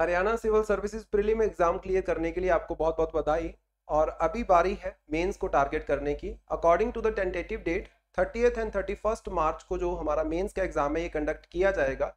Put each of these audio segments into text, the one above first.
Haryana civil services prelim exam clear करने के लिए आपको बहुत बहुत बधाई और अभी बारी है मेंस को टारगेट करने की according to the tentative date thirtieth and thirty March को जो हमारा मेंस का एग्जाम है ये कंडक्ट किया जाएगा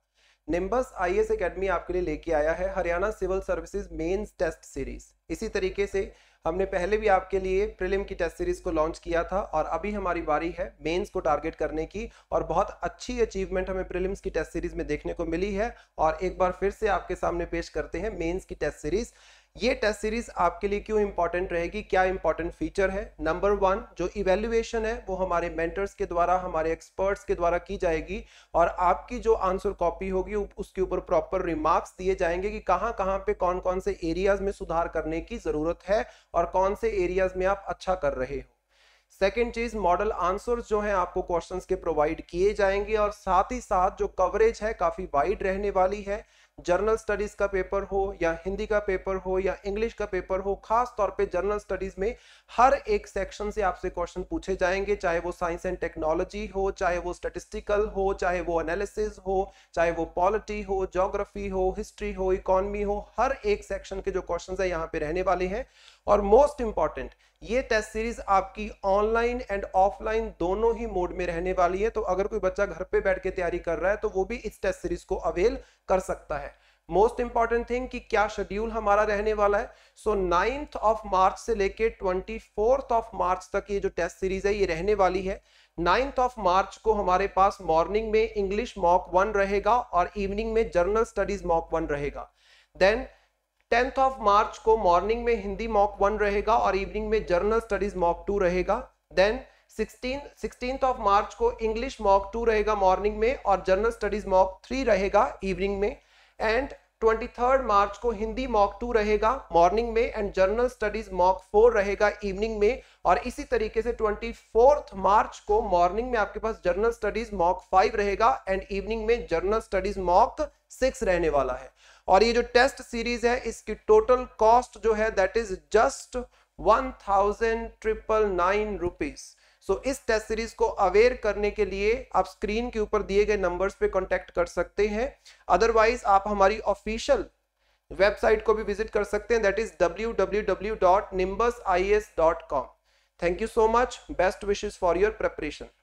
निम्बस आई एस अकेडमी आपके लिए लेके आया है Haryana civil services mains test series इसी तरीके से हमने पहले भी आपके लिए प्रिलिम की टेस्ट सीरीज को लॉन्च किया था और अभी हमारी बारी है मेंस को टारगेट करने की और बहुत अच्छी अचीवमेंट हमें प्रिलिम्स की टेस्ट सीरीज में देखने को मिली है और एक बार फिर से आपके सामने पेश करते हैं मेंस की टेस्ट सीरीज ये टेस्ट सीरीज आपके लिए क्यों इंपॉर्टेंट रहेगी क्या इंपॉर्टेंट फीचर है नंबर वन जो इवेल्युएशन है वो हमारे मेंटर्स के द्वारा हमारे एक्सपर्ट्स के द्वारा की जाएगी और आपकी जो आंसर कॉपी होगी उसके ऊपर प्रॉपर रिमार्क्स दिए जाएंगे कि कहाँ कहाँ पे कौन कौन से एरियाज में सुधार करने की जरूरत है और कौन से एरियाज में आप अच्छा कर रहे हो सेकेंड चीज मॉडल आंसर जो है आपको क्वेश्चन के प्रोवाइड किए जाएंगे और साथ ही साथ जो कवरेज है काफी वाइड रहने वाली है जर्नल स्टडीज का पेपर हो या हिंदी का पेपर हो या इंग्लिश का पेपर हो खास तौर पे जर्नल स्टडीज में हर एक सेक्शन से आपसे क्वेश्चन पूछे जाएंगे चाहे वो साइंस एंड टेक्नोलॉजी हो चाहे वो स्टेटिस्टिकल हो चाहे वो एनालिसिस हो चाहे वो पॉलिटी हो जोग्राफी हो हिस्ट्री हो इकोनॉमी हो हर एक सेक्शन के जो क्वेश्चन है यहाँ पे रहने वाले हैं और मोस्ट इंपॉर्टेंट ये टेस्ट सीरीज आपकी ऑनलाइन एंड ऑफलाइन दोनों ही मोड में रहने वाली है तो अगर कोई बच्चा घर पे बैठ के तैयारी कर रहा है तो वो भी इस टेस्ट सीरीज को अवेल कर सकता है मोस्ट इंपॉर्टेंट थिंग कि क्या शेड्यूल हमारा रहने वाला है सो नाइन्थ ऑफ मार्च से लेके ट्वेंटी फोर्थ ऑफ मार्च तक ये जो टेस्ट सीरीज है ये रहने वाली है नाइन्थ ऑफ मार्च को हमारे पास मॉर्निंग में इंग्लिश मॉक वन रहेगा और इवनिंग में जर्नल स्टडीज मॉक वन रहेगा देन टेंथ ऑफ मार्च को मॉर्निंग में हिंदी मॉक वन रहेगा और इवनिंग में जर्नल स्टडीज मॉक टू रहेगा then sixteen sixteen of March को इंग्लिश मॉक टू रहेगा मॉर्निंग में और जर्नल स्टडीज मॉक थ्री रहेगा इवनिंग में एंड ट्वेंटी थर्ड मार्च को हिंदी मॉक टू रहेगा मॉर्निंग में and general studies mock four रहेगा इवनिंग में और इसी तरीके से ट्वेंटी फोर्थ मार्च को मॉर्निंग में आपके पास जर्नल स्टडीज मॉक फाइव रहेगा एंड इवनिंग में जर्नल स्टडीज मॉक सिक्स रहने वाला है और ये जो टेस्ट सीरीज है इसकी टोटल कॉस्ट जो है that is just one thousand triple nine rupees so इस टेस्ट सीरीज को अवेयर करने के लिए आप स्क्रीन के ऊपर दिए गए नंबर्स पे कांटेक्ट कर सकते हैं अदरवाइज आप हमारी ऑफिशियल वेबसाइट को भी विजिट कर सकते हैं that is W thank you so much best wishes for your preparation